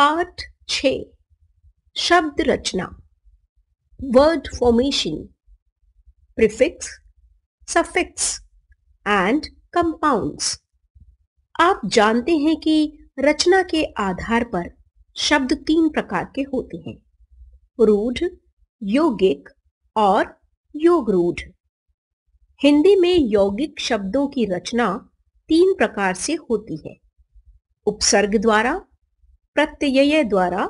पाठ छ शब्द रचना word formation prefix suffix and compounds आप जानते हैं कि रचना के आधार पर शब्द तीन प्रकार के होते हैं रूढ़ यौगिक और योग रूढ़ हिंदी में यौगिक शब्दों की रचना तीन प्रकार से होती है उपसर्ग द्वारा प्रत्यय द्वारा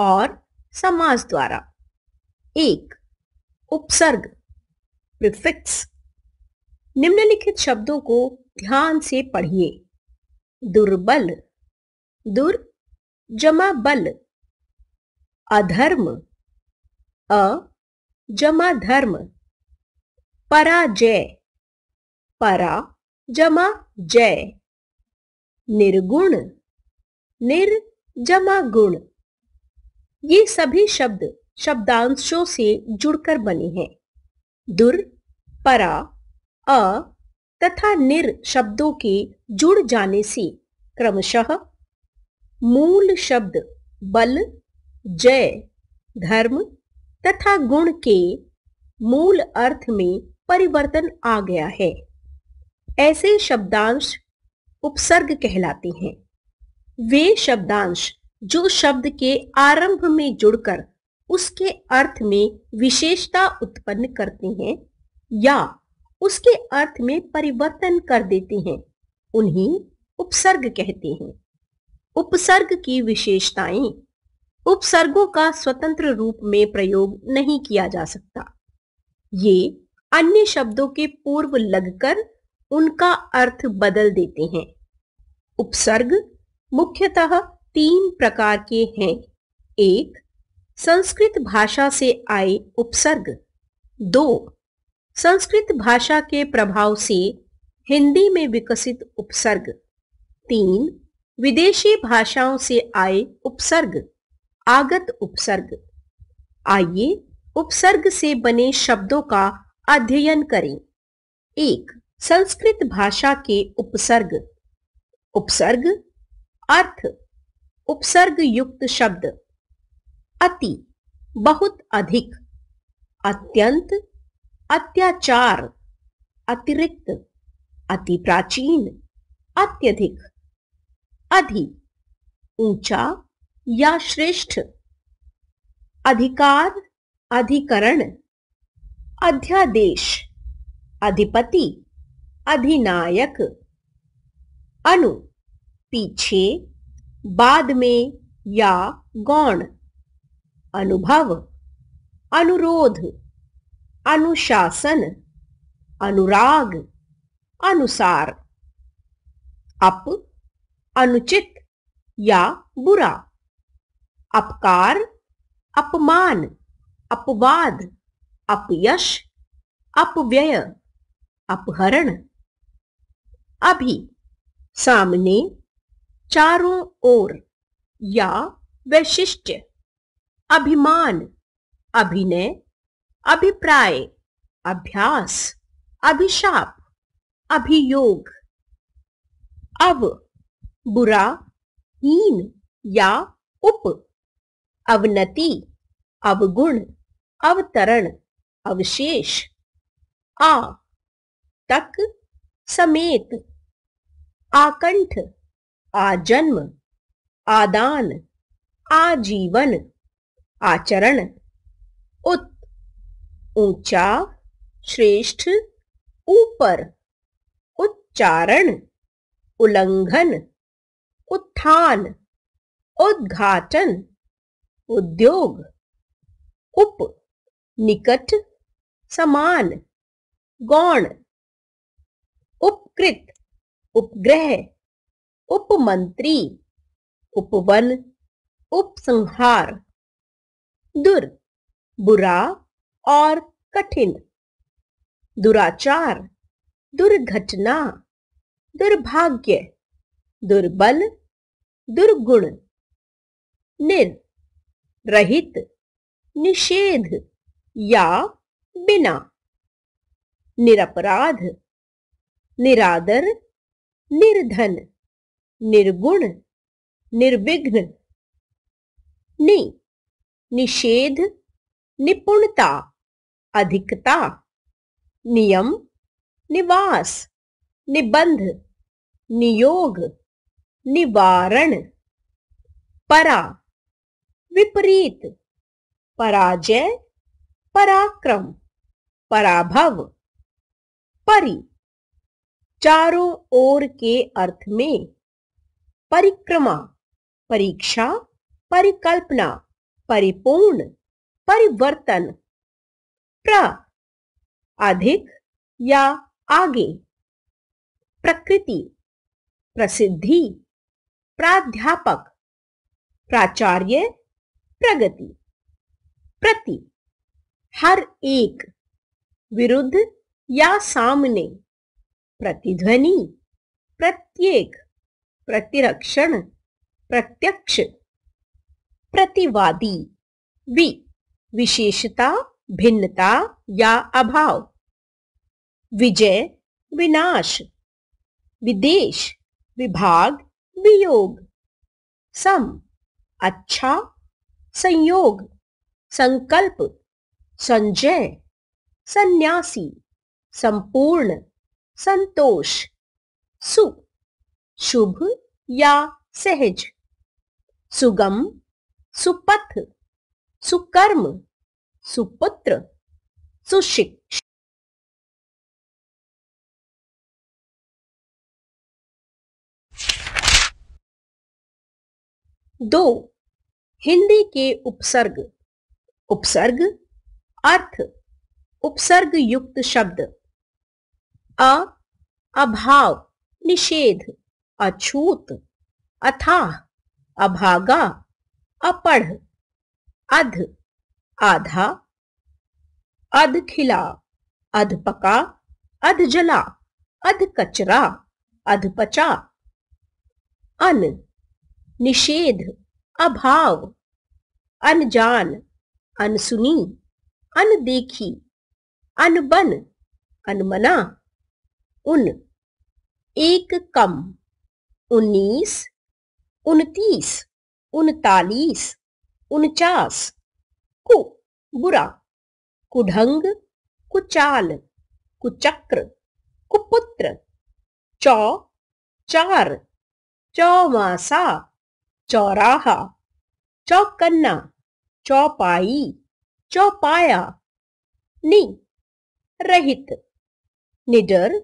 और समास द्वारा एक उपसर्ग प्रिफिक्स निम्नलिखित शब्दों को ध्यान से पढ़िए दुर्बल दुर जमा बल अधर्म अ जमा धर्म पराजय परा जमा जय निर्गुण निर्गुण जमा गुण ये सभी शब्द शब्दांशों से जुड़कर बने हैं दुर परा अ तथा निर शब्दों के जुड़ जाने से क्रमशः मूल शब्द बल जय धर्म तथा गुण के मूल अर्थ में परिवर्तन आ गया है ऐसे शब्दांश उपसर्ग कहलाते हैं वे शब्दांश जो शब्द के आरंभ में जुड़कर उसके अर्थ में विशेषता उत्पन्न करते हैं या उसके अर्थ में परिवर्तन कर देते हैं उन्हीं उपसर्ग कहते हैं उपसर्ग की विशेषताएं उपसर्गों का स्वतंत्र रूप में प्रयोग नहीं किया जा सकता ये अन्य शब्दों के पूर्व लगकर उनका अर्थ बदल देते हैं उपसर्ग मुख्यतः तीन प्रकार के हैं एक संस्कृत भाषा से आए उपसर्ग दो संस्कृत भाषा के प्रभाव से हिंदी में विकसित उपसर्ग तीन विदेशी भाषाओं से आए उपसर्ग आगत उपसर्ग आइए उपसर्ग से बने शब्दों का अध्ययन करें एक संस्कृत भाषा के उपसर्ग उपसर्ग अर्थ उपसर्ग युक्त शब्द अति बहुत अधिक अत्यंत अत्याचार अतिरिक्त अति प्राचीन अत्यधिक अधि ऊंचा या श्रेष्ठ अधिकार अधिकरण अध्यादेश अधिपति अधिनायक अनु पीछे बाद में या गौण अनुभव अनुरोध अनुशासन अनुराग अनुसार अप अनुचित या बुरा अपकार अपमान अपवाद अपयश अपव्यय अपहरण अभी सामने चारों ओर या वैशिष्ट अभिमान अभिनय अभिप्राय अभ्यास अभिशाप अभियोग अव बुरा हीन या उप अवनति अवगुण अवतरण अवशेष आ तक समेत आकंठ आजन्म आदान आजीवन आचरण उत ऊंचा श्रेष्ठ ऊपर उच्चारण उल्लंघन उत्थान उद्घाटन उद्योग उप निकट समान गौण उपकृत उपग्रह उपमंत्री उपवन उपसंहार दुर बुरा और कठिन दुराचार दुर्घटना दुर्भाग्य दुर्बल दुर्गुण निर रहित निषेध या बिना निरपराध निरादर निर्धन निर्गुण निर्विघ्न नि निषेध निपुणता अधिकता नियम निवास निबंध नियोग निवारण परा विपरीत पराजय पराक्रम पराभव परी चारों ओर के अर्थ में परिक्रमा परीक्षा परिकल्पना परिपूर्ण परिवर्तन प्र अधिक या आगे प्रकृति प्रसिद्धि प्राध्यापक प्राचार्य प्रगति प्रति हर एक विरुद्ध या सामने प्रतिध्वनि प्रत्येक प्रतिरक्षण प्रत्यक्ष प्रतिवादी वि विशेषता भिन्नता या अभाव विजय विनाश विदेश विभाग वियोग सम अच्छा संयोग संकल्प संजय सन्यासी संपूर्ण संतोष सुख शुभ या सहज सुगम सुपथ सुकर्म सुपुत्र सुशिक्ष दो हिंदी के उपसर्ग उपसर्ग अर्थ उपसर्ग युक्त शब्द अ अभाव निषेध अछूत अथाह अभागा अपढ़ अध आधा अध खिला अध पका अध जला अध कचरा अध पचा अन निषेध अभाव अनजान अनसुनी अनदेखी अनबन अनमना उन एक कम उन्नीस उनतीस उनतालीस उनचास कु बुरा कुढंग कुचाल कुचक्र कुपुत्र चौ चार चौमासा चौराहा चौकन्ना चौपाई चौपाया नि रहित निडर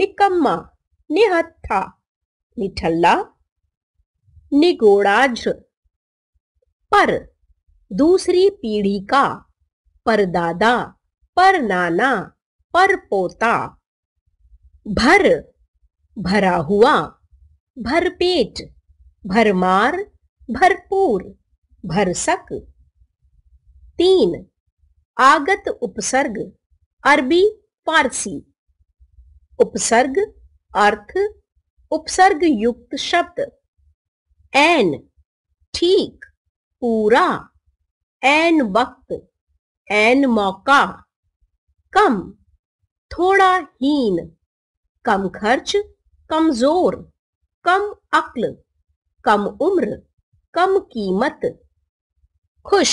निकम्मा निहत्था निठल्ला निगोड़ाझ पर दूसरी पीढ़ी का परदादा पर नाना पर पोता भर भरा हुआ भरपेट भरमार भरपूर भरसक तीन आगत उपसर्ग अरबी फारसी उपसर्ग अर्थ उपसर्ग युक्त शब्द एन ठीक पूरा एन वक्त एन मौका कम थोड़ा हीन कम खर्च कमजोर कम अक्ल कम उम्र कम कीमत खुश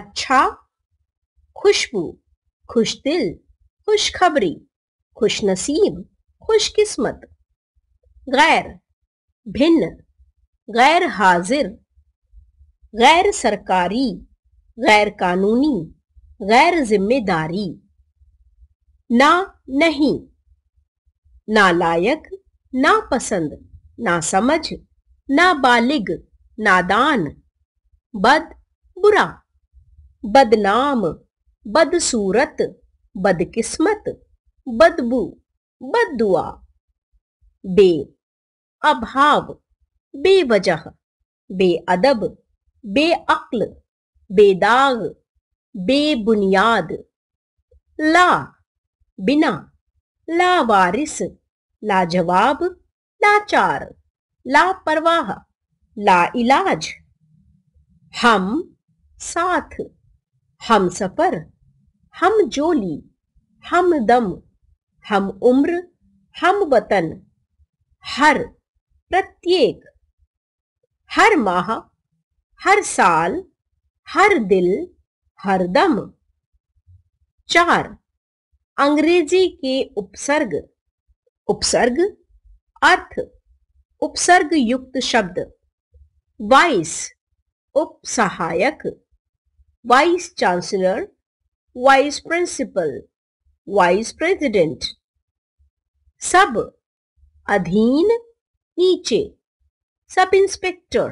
अच्छा खुशबू खुश दिल खुशखबरी खुशनसीब खुशकिस्मत गैर भिन्न गैर हाजिर गैर सरकारी गैर कानूनी गैर जिम्मेदारी ना नहीं ना लायक ना पसंद ना समझ ना बालिग नादान बद बुरा बदनाम बदसूरत बदकिस्मत बदबू बदुआ बे अभाव बेवजह बेअदब बेअक्ल बेदाग बेबुनियाद ला बिना लावारिस लाजवाब लाचार लापरवाह ला इलाज हम साथ हम सफर हम जोली हम दम हम उम्र हम वतन हर प्रत्येक हर माह हर साल हर दिल हर दम चार अंग्रेजी के उपसर्ग उपसर्ग अर्थ उपसर्ग युक्त शब्द वाइस उपसहायक vice chancellor vice principal vice president sub अधीन नीचे sub inspector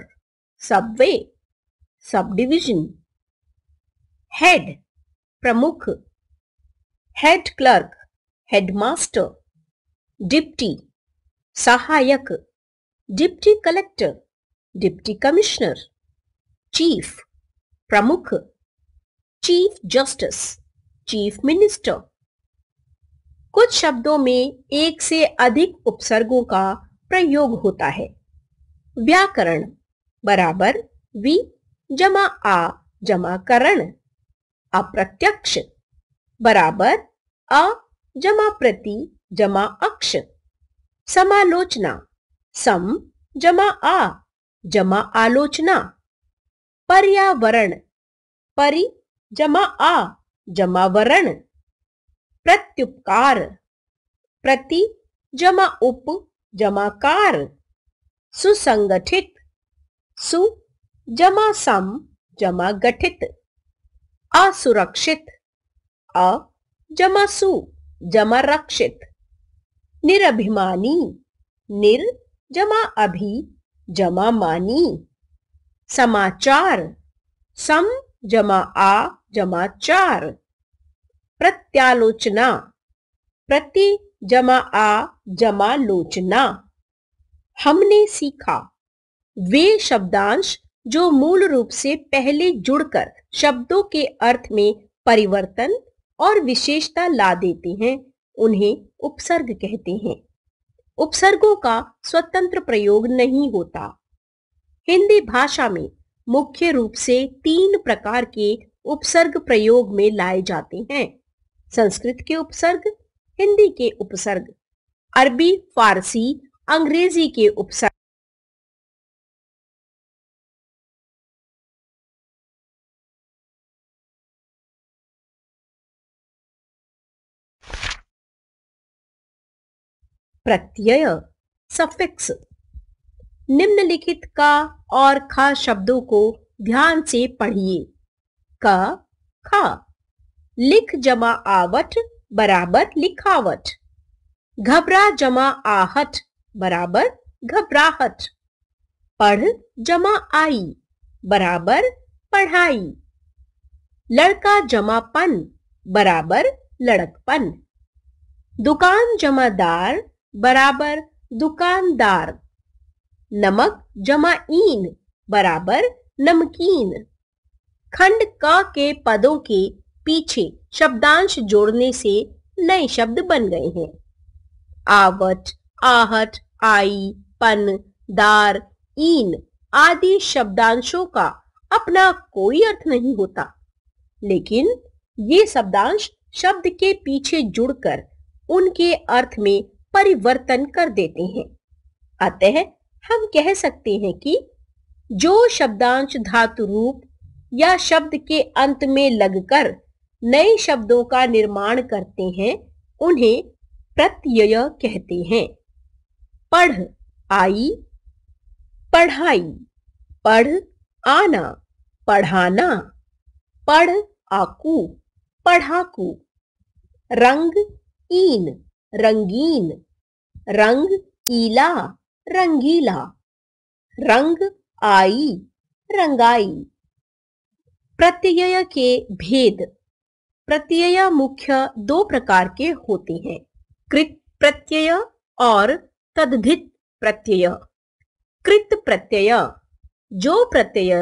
subway sub division head प्रमुख हेड क्लर्क हेडमास्टर डिप्टी सहायक deputy collector deputy commissioner chief प्रमुख चीफ जस्टिस चीफ मिनिस्टर कुछ शब्दों में एक से अधिक उपसर्गों का प्रयोग होता है व्याकरण बराबर वी जमा आ जमा करण अप्रत्यक्ष बराबर अ जमा प्रति जमा अक्ष समालोचना सम जमा आ जमा आलोचना पर्यावरण परि जमा आ जमा वरण प्रत्युपकार प्रति जमा उप जमाकार सुसंगठित सु जमा सम जमा गठित असुरक्षित अ जमा सु जमा रक्षित निरभिमानी निर जमा अभि जमा मानी समाचार सम जमा आ जमा चार प्रत्यालोचना प्रति जमा आ जमा लोचना हमने सीखा वे शब्दांश जो मूल रूप से पहले जुड़कर शब्दों के अर्थ में परिवर्तन और विशेषता ला देते हैं उन्हें उपसर्ग कहते हैं उपसर्गों का स्वतंत्र प्रयोग नहीं होता हिंदी भाषा में मुख्य रूप से तीन प्रकार के उपसर्ग प्रयोग में लाए जाते हैं संस्कृत के उपसर्ग हिंदी के उपसर्ग अरबी फारसी अंग्रेजी के उपसर्ग प्रत्यय सफिक्स निम्नलिखित का और खा शब्दों को ध्यान से पढ़िए क खा लिख जमा आवट बराबर लिखावट घबरा जमा आहट बराबर घबराहट पढ़ जमा आई बराबर पढ़ाई लड़का जमा पन बराबर लड़कपन दुकान जमादार बराबर दुकानदार नमक जमा ईन बराबर नमकीन खंड क के पदों के पीछे शब्दांश जोड़ने से नए शब्द बन गए हैं आवट आहट आई पन दार ईन आदि शब्दांशों का अपना कोई अर्थ नहीं होता लेकिन ये शब्दांश शब्द के पीछे जुड़कर उनके अर्थ में परिवर्तन कर देते हैं अतः हम कह सकते हैं कि जो शब्दांश धातु रूप या शब्द के अंत में लगकर नए शब्दों का निर्माण करते हैं उन्हें प्रत्यय कहते हैं पढ़ आई पढ़ाई पढ़ आना पढ़ाना पढ़ आकू पढ़ाकू रंग ईन रंगीन रंग ईला रंगीला रंग आई रंगाई प्रत्यय के भेद प्रत्यय मुख्य दो प्रकार के होते हैं कृत प्रत्यय और तद्धित प्रत्यय कृत प्रत्यय जो प्रत्यय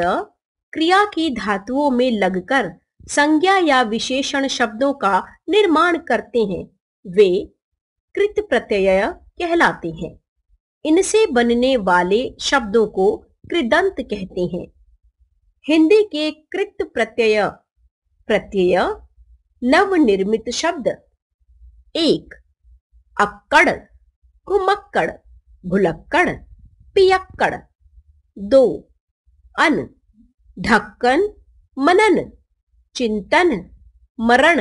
क्रिया की धातुओं में लगकर संज्ञा या विशेषण शब्दों का निर्माण करते हैं वे कृत प्रत्यय कहलाते हैं इनसे बनने वाले शब्दों को कृदंत कहते हैं हिंदी के कृत प्रत्यय प्रत्यय नवनिर्मित शब्द एक अक्कड़ घुमक्कड़ भुलक्कड़ पियक्कड़ दो अन ढक्कन मनन चिंतन मरण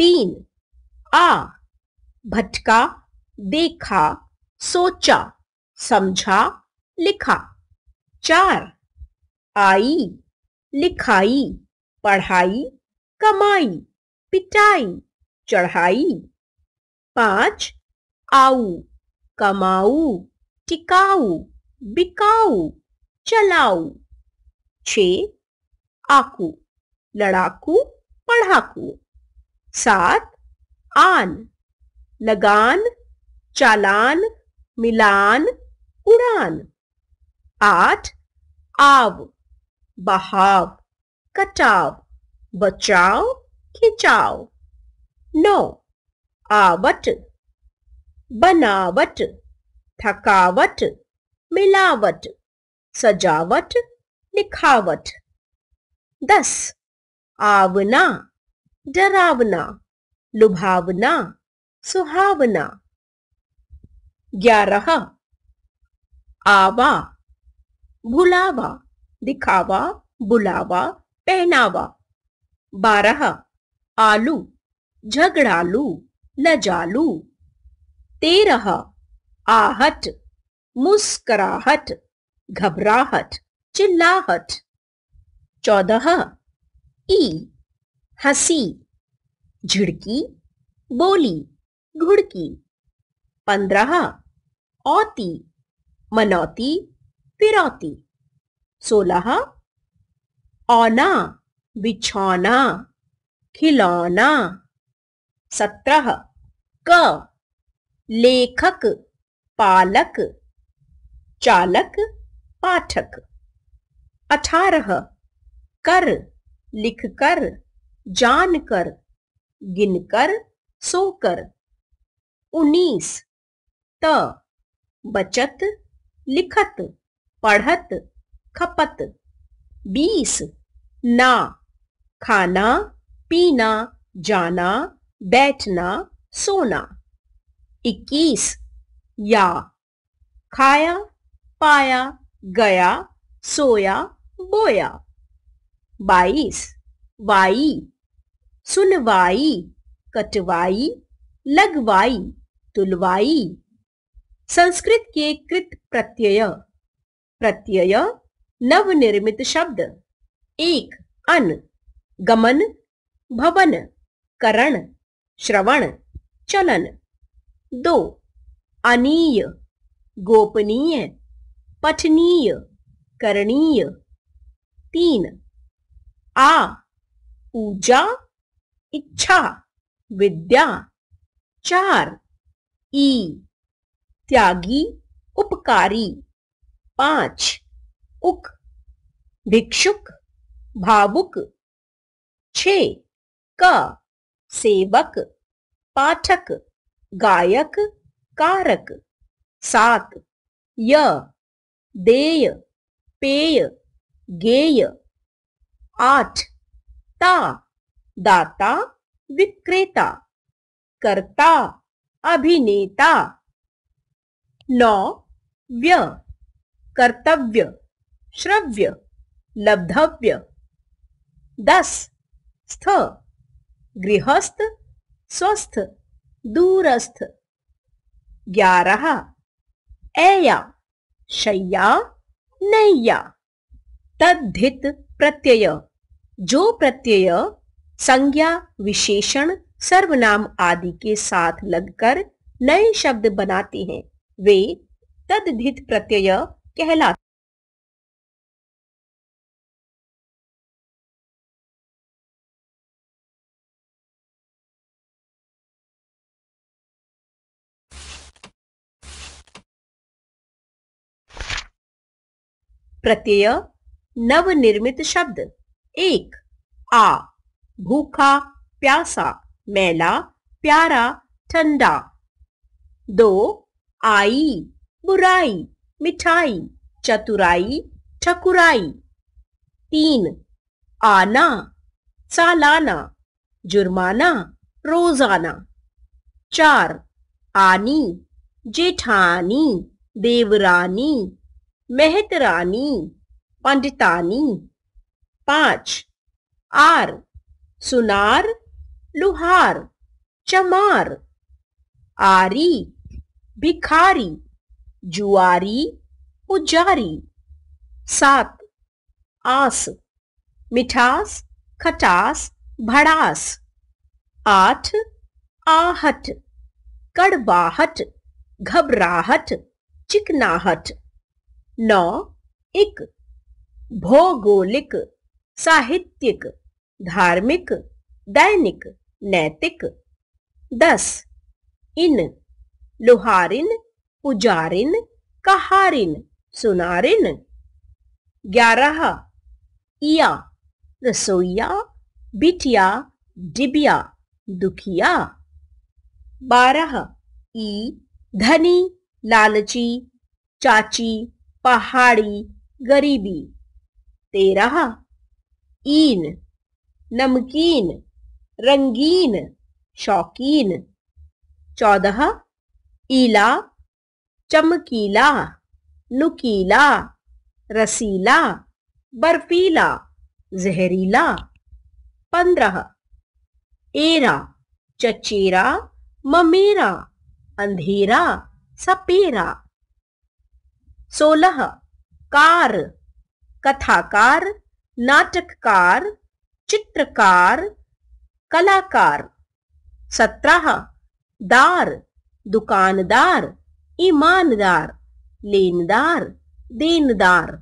तीन आ भटका देखा सोचा समझा लिखा चार आई लिखाई पढ़ाई कमाई पिटाई चढ़ाई पांच आऊ कमाऊ टिकाऊ बिकाऊ चलाऊ छ आकू लड़ाकू पढ़ाकू सात आन लगान चालान मिलान उड़ान आठ आव बहाव कटाव बचाओ खिंचाओ नौ आवट बनावट थकावट मिलावट सजावट लिखावट दस आवना डरावना लुभावना सुहावना ग्यारह आवा भुलावा दिखावा बुलावा पहनावा बारह आलू झगड़ालू लजालू तेरह आहट मुस्कराहट घबराहट चिल्लाहट चौदह ई हसी झिड़की बोली घुड़की पंद्रह औती मनौती पिरौती सोलह औना बिछौना खिलौना सत्रह क लेखक पालक चालक पाठक अठारह कर लिखकर जानकर गिनकर सोकर उन्नीस त बचत लिखत पढ़त खपत बीस ना खाना पीना जाना बैठना सोना इक्कीस या खाया पाया गया सोया बोया बाईस वाई सुनवाई कटवाई लगवाई तुलवाई संस्कृत के कृत प्रत्यय प्रत्यय नवनिर्मित शब्द एक अन्य गमन भवन करण श्रवण चलन दो अनीय गोपनीय पठनीय करणीय तीन आ ऊजा इच्छा विद्या चार ई त्यागी उपकारी पांच उक भिक्षुक भावुक छे क सेवक पाठक गायक कारक सात य देय पेय गेय आठ ता दाता विक्रेता कर्ता अभिनेता नौ व्य कर्तव्य श्रव्य लब्धव्य दस स्थ गृहस्थ स्वस्थ दूरस्थ ग्यारह एया शैया नैया तद्धित प्रत्यय जो प्रत्यय संज्ञा विशेषण सर्वनाम आदि के साथ लगकर नए शब्द बनाते हैं वे तद्धित प्रत्यय कहलाते प्रत्यय नव निर्मित शब्द एक आ भूखा प्यासा मैला प्यारा ठंडा दो आई बुराई मिठाई चतुराई ठकुराई तीन आना सालाना जुर्माना रोजाना चार आनी जेठानी देवरानी मेहतरानी पंडितानी पांच आर सुनार लुहार चमार आरी भिखारी जुआरी पुजारी सात आस मिठास खटास भड़ास आठ आहट कड़वाहट घबराहट चिकनाहट नौ एक भौगोलिक साहित्यिक धार्मिक दैनिक नैतिक दस इन लुहारिन पुजारिन कहारिन सुनारिन ग्यारह इया रसोईया बिटिया डिबिया दुखिया बारह ई धनी लालची चाची पहाड़ी गरीबी तेरह ईन नमकीन रंगीन शौकीन चौदह ईला चमकीला नुकीला रसीला बर्फीला जहरीला पंद्रह एरा चचेरा ममेरा अंधेरा सपेरा सोलह कार कथाकार नाटककार चित्रकार कलाकार सत्रह दार दुकानदार ईमानदार लेनदार देनदार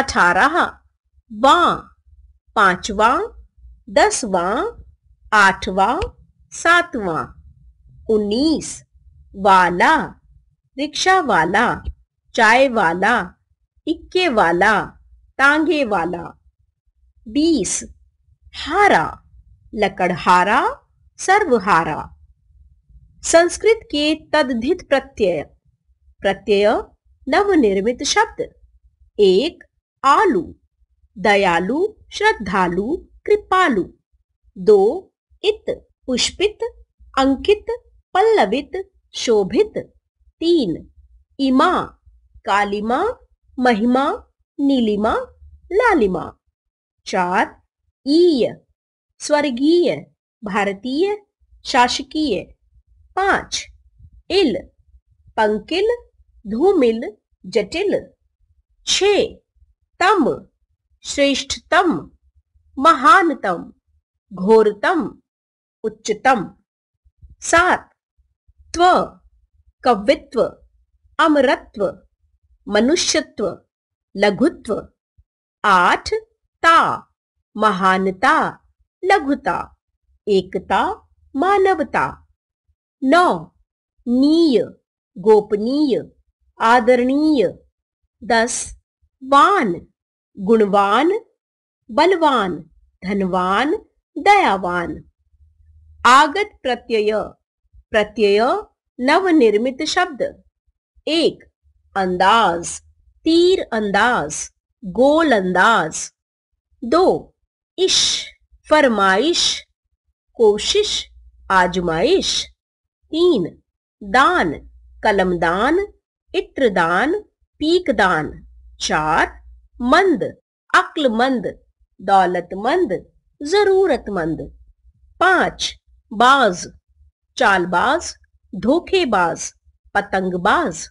अठारह वां पांचवा दसवा आठवा सातवा उन्नीस वाला रिक्शा वाला चाय वाला इक्के वाला तांगे वाला बीस हारा लकड़हारा सर्वहारा संस्कृत के तद्धित प्रत्यय प्रत्यय नवनिर्मित शब्द एक आलू दयालु श्रद्धालु कृपालु दो इत पुष्पित अंकित पल्लवित शोभित तीन इमा कालिमा महिमा नीलिमा लालिमा चार ईय स्वर्गीय भारतीय शासकीय पांच इल पंकिल धूमिल जटिल छ तम श्रेष्ठतम महानतम घोरतम उच्चतम सात त्व कवित्व अमरत्व मनुष्यत्व लघुत्व आठ ता महानता लघुता एकता मानवता नौ नीय गोपनीय आदरणीय दस वान गुणवान बलवान धनवान दयावान आगत प्रत्यय प्रत्यय नवनिर्मित शब्द एक अंदाज तीर अंदाज गोल अंदाज दो इश फरमाइश कोशिश आजमाइश तीन दान कलमदान इत्रदान पीकदान चार मंद अक्लमंद दौलतमंद जरूरतमंद पांच बाज चालबाज धोखेबाज पतंगबाज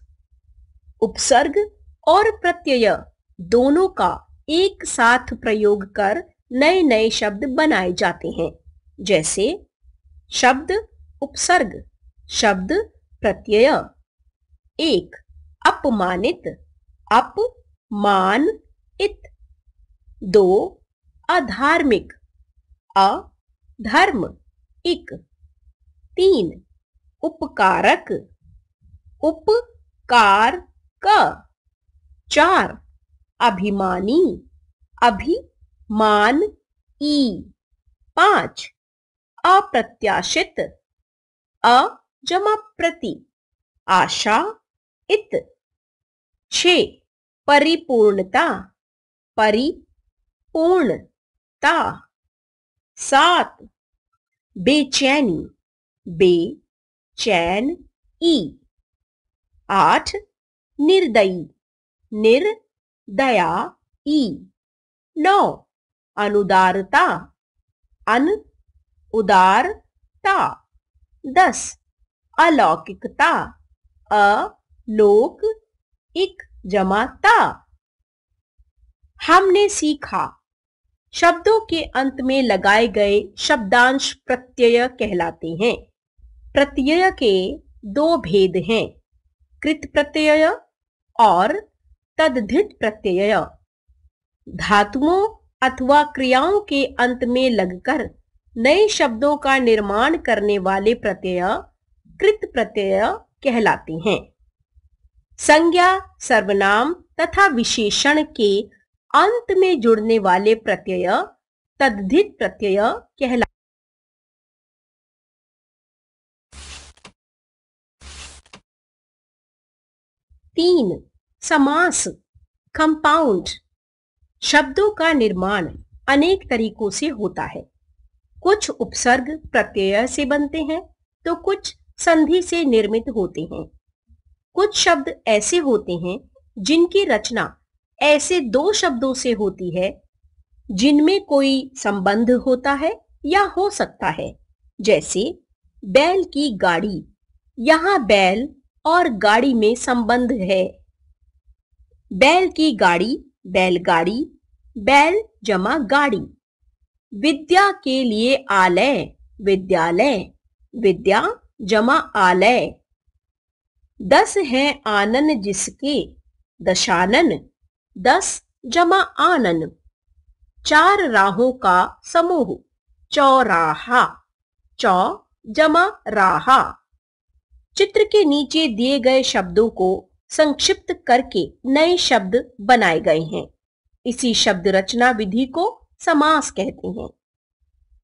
उपसर्ग और प्रत्यय दोनों का एक साथ प्रयोग कर नए नए शब्द बनाए जाते हैं जैसे शब्द उपसर्ग शब्द प्रत्यय एक अपमानित अपमान इत दो अधार्मिक अधर्म इक तीन उपकारक उपकार क चार अभिमानी अभिमान ई पांच अप्रत्याशित अ जमा प्रति आशा इत छ परिपूर्णता परिपूर्णता सात बेचैनी बे चैन ई आठ निर्दयी निर्दया ई नौ अनुदारता अन उदारता दस अलौकिकता अलोक इक जमाता हमने सीखा शब्दों के अंत में लगाए गए शब्दांश प्रत्यय कहलाते हैं प्रत्यय के दो भेद हैं कृत प्रत्यय और तदधित प्रत्यय धातुओं अथवा क्रियाओं के अंत में लगकर नए शब्दों का निर्माण करने वाले प्रत्यय कृत प्रत्यय कहलाते हैं संज्ञा सर्वनाम तथा विशेषण के अंत में जुड़ने वाले प्रत्यय तद्धित प्रत्यय कहलाते तीन समास कंपाउंड शब्दों का निर्माण अनेक तरीकों से होता है कुछ उपसर्ग प्रत्यय से बनते हैं तो कुछ संधि से निर्मित होते हैं कुछ शब्द ऐसे होते हैं जिनकी रचना ऐसे दो शब्दों से होती है जिनमें कोई संबंध होता है या हो सकता है जैसे बैल की गाड़ी यहाँ बैल और गाड़ी में संबंध है बैल की गाड़ी बैलगाड़ी बैल जमा गाड़ी विद्या के लिए आलय विद्यालय विद्या जमा आलय दस है आनन जिसके दशानन दस जमा आनन चार राहों का समूह चौराहा चौ जमा राहा चित्र के नीचे दिए गए शब्दों को संक्षिप्त करके नए शब्द बनाए गए हैं इसी शब्द रचना विधि को समास कहते हैं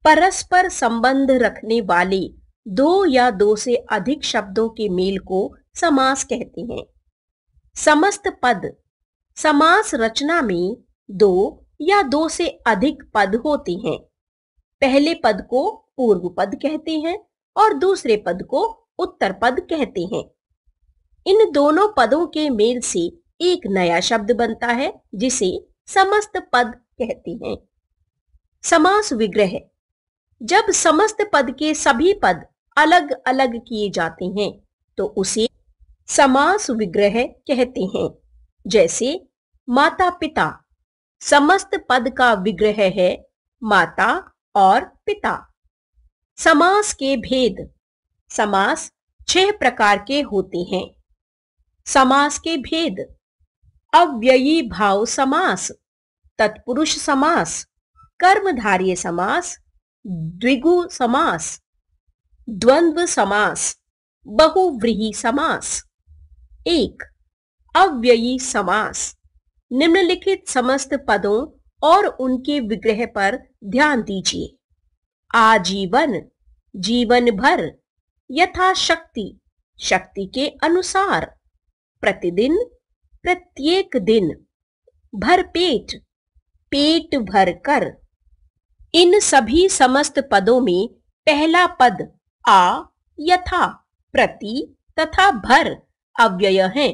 परस्पर संबंध रखने वाले दो या दो से अधिक शब्दों के मेल को समास कहते हैं समस्त पद समास रचना में दो या दो से अधिक पद होते हैं पहले पद को पूर्व पद कहते हैं और दूसरे पद को उत्तर पद कहते हैं इन दोनों पदों के मेल से एक नया शब्द बनता है जिसे समस्त पद कहते हैं समास विग्रह जब समस्त पद के सभी पद अलग अलग किए जाते हैं तो उसे समास विग्रह कहते हैं जैसे माता पिता समस्त पद का विग्रह है माता और पिता समास के भेद समास छह प्रकार के होते हैं समास के भेद अव्ययी भाव समास तत्पुरुष समास कर्मधार्य समास द्विगु समास द्वंद्व समास बहुव्रीहि समास एक अव्ययी समास निम्नलिखित समस्त पदों और उनके विग्रह पर ध्यान दीजिए आजीवन जीवन भर यथा शक्ति शक्ति के अनुसार प्रतिदिन प्रत्येक दिन भर पेट पेट भर कर इन सभी समस्त पदों में पहला पद आ यथा प्रति तथा भर अव्यय है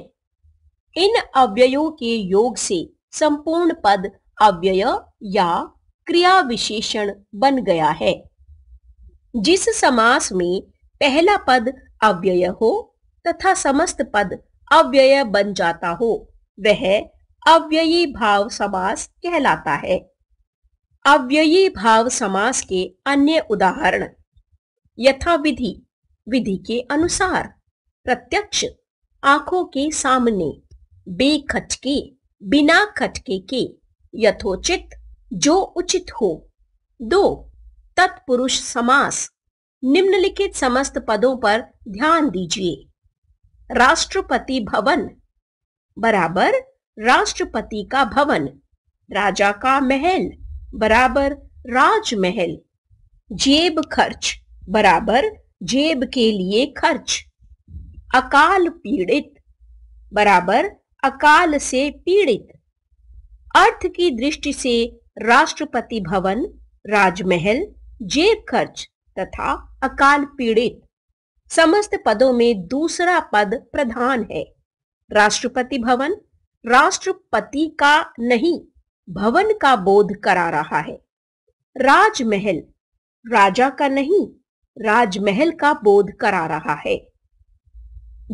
इन अव्ययों के योग से संपूर्ण पद अव्यय या क्रिया विशेषण बन गया है जिस समास में पहला पद अव्यय हो तथा समस्त पद अव्यय बन जाता हो वह अव्ययी भाव समास कहलाता है अव्ययी भाव समास के अन्य उदाहरण यथा विधि विधि के अनुसार प्रत्यक्ष आंखों के सामने बेखटके बिना खटके के यथोचित जो उचित हो दो तत्पुरुष समास निम्नलिखित समस्त पदों पर ध्यान दीजिए राष्ट्रपति भवन बराबर राष्ट्रपति का भवन राजा का महल बराबर राजमहल जेब खर्च बराबर जेब के लिए खर्च अकाल पीड़ित बराबर अकाल से पीड़ित अर्थ की दृष्टि से राष्ट्रपति भवन राजमहल जेब खर्च तथा अकाल पीड़ित समस्त पदों में दूसरा पद प्रधान है राष्ट्रपति भवन राष्ट्रपति का नहीं भवन का बोध करा रहा है राजमहल राजा का नहीं राजमहल का बोध करा रहा है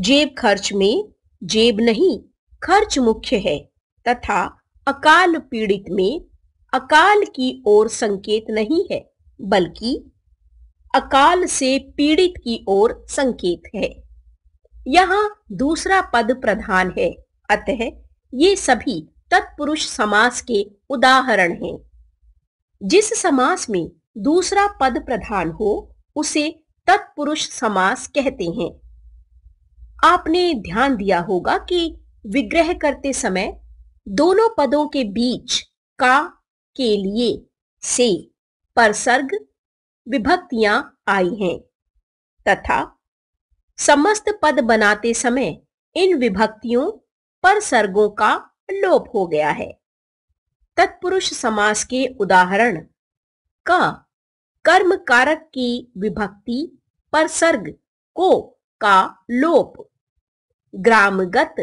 जेब खर्च में जेब नहीं खर्च मुख्य है तथा अकाल पीड़ित में अकाल की ओर संकेत नहीं है बल्कि अकाल से पीड़ित की ओर संकेत है यहाँ दूसरा पद प्रधान है अतः ये सभी तत्पुरुष समास के उदाहरण हैं। जिस समास में दूसरा पद प्रधान हो उसे तत्पुरुष समास कहते हैं आपने ध्यान दिया होगा कि विग्रह करते समय दोनों पदों के बीच का के लिए से परसर्ग विभक्तियां आई हैं तथा समस्त पद बनाते समय इन विभक्तियों पर सर्गों का लोप हो गया है तत्पुरुष समास के उदाहरण का कर्म कारक की विभक्ति पर सर्ग को का लोप ग्रामगत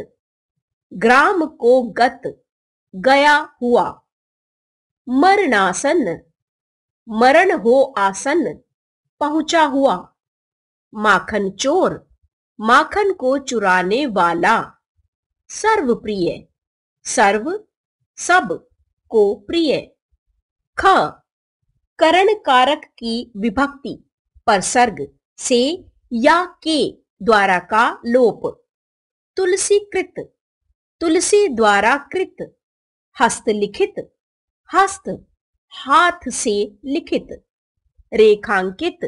ग्राम को गत गया हुआ मरणासन मरण हो आसन पहुंचा हुआ माखन चोर माखन को चुराने वाला सर्वप्रिय सर्व सब को प्रिय ख करण कारक की विभक्ति परसर्ग से या के द्वारा का लोप तुलसी कृत तुलसी द्वारा कृत हस्तलिखित हस्त हाथ से लिखित रेखांकित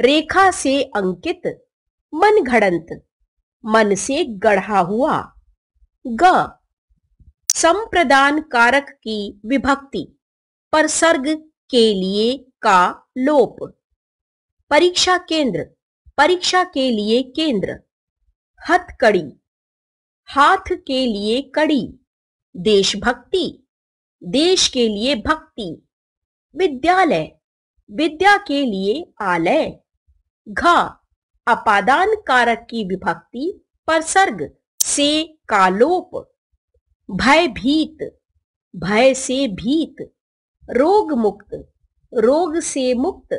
रेखा से अंकित मन घड़ंत मन से गढ़ा हुआ ग संप्रदान कारक की विभक्ति परसर्ग के लिए का लोप परीक्षा केंद्र परीक्षा के लिए केंद्र हथकड़ी हाथ के लिए कड़ी देशभक्ति देश के लिए भक्ति विद्यालय विद्या के लिए आलय घा अपादान कारक की विभक्ति परसर्ग से कालोप भयभीत भय से भीत रोग मुक्त रोग से मुक्त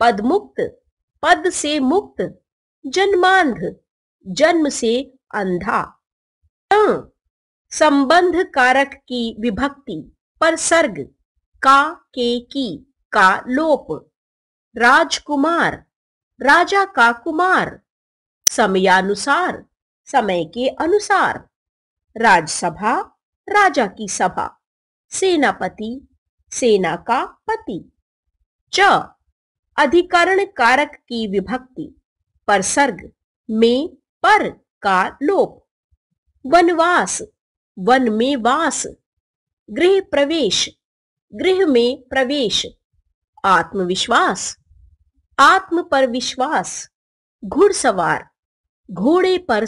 पद मुक्त पद से मुक्त जन्मांध जन्म से अंधा संबंध कारक की विभक्ति परसर्ग का के की का लोप राजकुमार राजा का कुमार समयानुसार समय के अनुसार राजसभा राजा की सभा सेनापति सेना का पति च अधिकरण कारक की विभक्ति परसर्ग में पर का लोप वनवास वन में वास गृह प्रवेश गृह में प्रवेश आत्मविश्वास आत्म पर विश्वास घुड़सवार घोड़े पर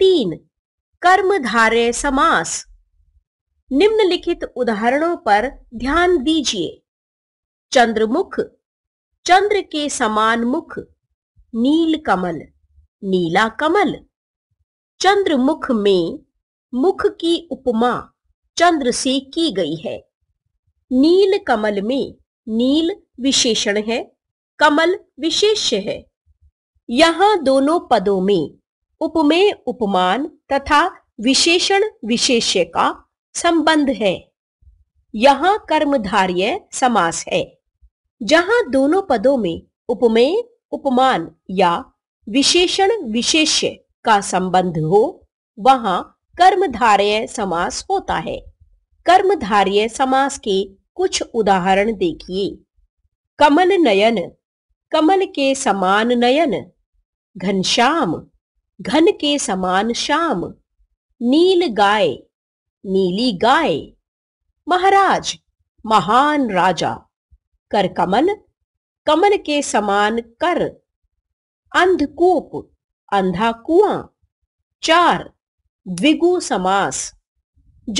तीन कर्मधारय समास निम्नलिखित उदाहरणों पर ध्यान दीजिए चंद्रमुख चंद्र के समान मुख नील कमल नीला कमल चंद्रमुख में मुख की उपमा चंद्र से की गई है नील कमल में नील विशेषण है कमल विशेष्य है यहां दोनों पदों में उपमेय उपमान तथा विशेषण विशेष्य का संबंध है यहाँ कर्मधार्य समास है जहाँ दोनों पदों में उपमेय उपमान या विशेषण विशेष्य का संबंध हो वहाँ कर्मधार्य समास होता है कर्मधार्य समास के कुछ उदाहरण देखिए कमल नयन कमल के समान नयन घनश्याम घन के समान शाम नील गाय नीली गाय महाराज महान राजा कर कमल कमल के समान कर अंधकूप अंधा कुआं चार द्विगु समास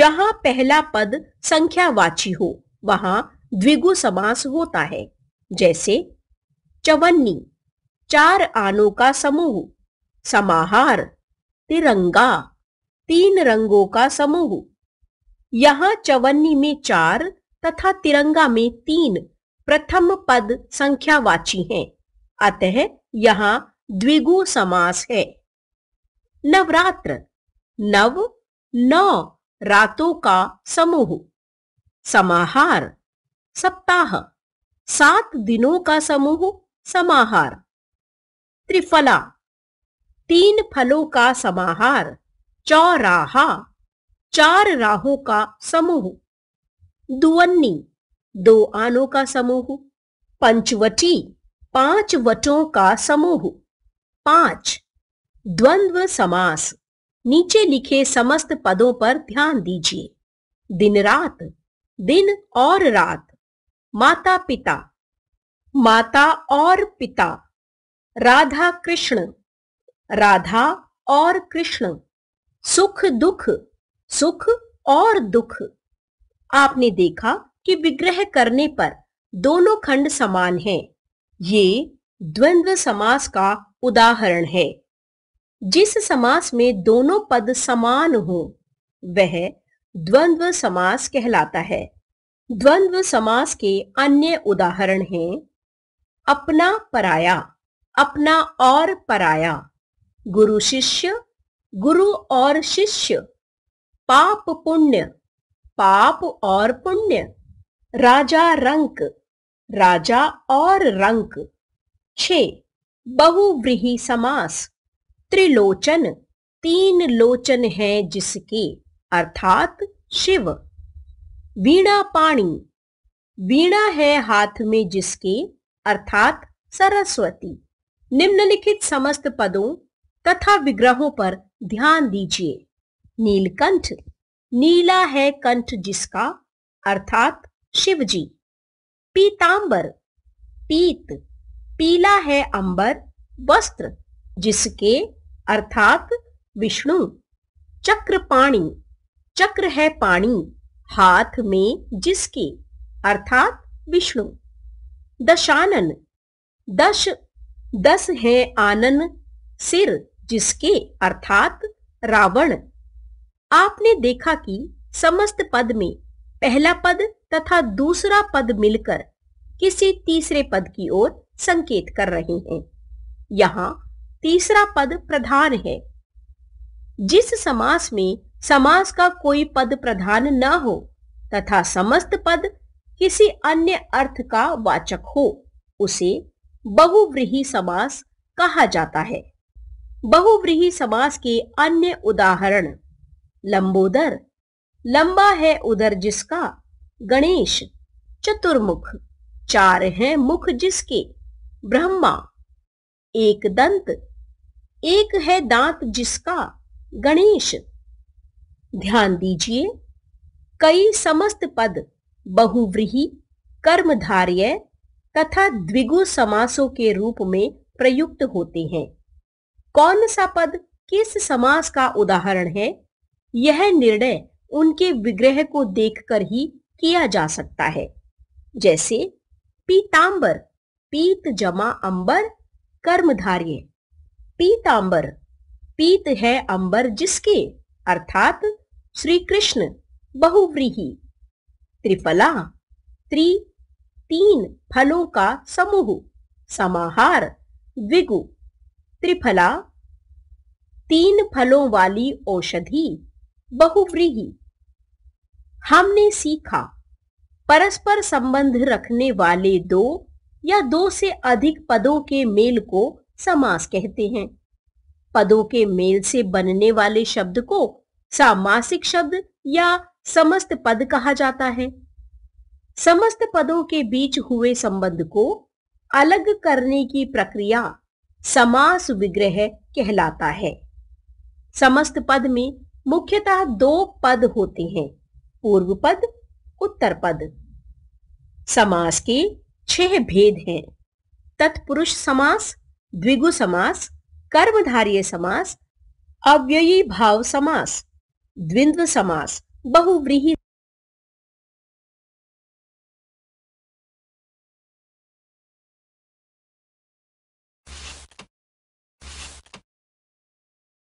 जहां पहला पद संख्यावाची हो वहां द्विगु समास होता है जैसे चवन्नी चार आनों का समूह समाहार तिरंगा तीन रंगों का समूह यहाँ चवन्नी में चार तथा तिरंगा में तीन प्रथम पद संख्यावाची हैं, अतः यहाँ द्विगु समास है नवरात्र नव नौ रातों का समूह समाहार सप्ताह सात दिनों का समूह समाहार त्रिफला तीन फलों का समाहार चौराहा चार राहों का समूह दुवन्नी दो आनों का समूह पंचवटी पांच वटों का समूह पांच द्वंद्व समास नीचे लिखे समस्त पदों पर ध्यान दीजिए दिन रात दिन और रात माता पिता माता और पिता राधा कृष्ण राधा और कृष्ण सुख दुख सुख और दुख आपने देखा कि विग्रह करने पर दोनों खंड समान हैं। ये द्वंद्व समास का उदाहरण है जिस समास में दोनों पद समान हो वह द्वंद्व समास कहलाता है द्वंद्व समास के अन्य उदाहरण हैं अपना पराया अपना और पराया गुरु शिष्य गुरु और शिष्य पाप पुण्य पाप और पुण्य राजा रंक राजा और रंक छे बहुव्रीही समास त्रिलोचन तीन लोचन है जिसके अर्थात शिव वीणा पाणी वीणा है हाथ में जिसके अर्थात सरस्वती निम्नलिखित समस्त पदों तथा विग्रहों पर ध्यान दीजिए नीलकंठ नीला है कंठ जिसका अर्थात शिवजी पीतांबर पीत पीला है अंबर वस्त्र जिसके अर्थात विष्णु चक्र पाणी चक्र है पाणी हाथ में जिसके अर्थात विष्णु दशानन दश दस है आनन सिर जिसके अर्थात रावण आपने देखा कि समस्त पद में पहला पद तथा दूसरा पद मिलकर किसी तीसरे पद की ओर संकेत कर रहे हैं यहाँ तीसरा पद प्रधान है जिस समास में समास का कोई पद प्रधान न हो तथा समस्त पद किसी अन्य अर्थ का वाचक हो उसे बहुव्रीहि समास कहा जाता है बहुव्रीही समास के अन्य उदाहरण लंबोदर लंबा है उदर जिसका गणेश चतुर्मुख चार हैं मुख जिसके ब्रह्मा एक दंत एक है दांत जिसका गणेश ध्यान दीजिए कई समस्त पद बहुव्रीही कर्मधार्य तथा द्विगु समासों के रूप में प्रयुक्त होते हैं कौन सा पद किस समास का उदाहरण है यह निर्णय उनके विग्रह को देखकर ही किया जा सकता है जैसे पीतांबर पीत जमा अंबर कर्मधार्य पीतांबर पीत है अंबर जिसके अर्थात श्री कृष्ण बहुव्रीही त्रिफला त्रि तीन फलों का समूह समाहार विगु त्रिफला तीन फलों वाली औषधि बहुव्रीही हमने सीखा परस्पर संबंध रखने वाले दो या दो से अधिक पदों के मेल को समास कहते हैं पदों के मेल से बनने वाले शब्द को सामासिक शब्द या समस्त पद कहा जाता है समस्त पदों के बीच हुए संबंध को अलग करने की प्रक्रिया समास विग्रह कहलाता है समस्त पद में मुख्यतः दो पद होते हैं पूर्व पद उत्तर पद समास के छह भेद हैं तत्पुरुष समास द्विगु समास कर्मधार्य समास अव्ययी भाव समास द्विंद्व समास बहुव्रीहि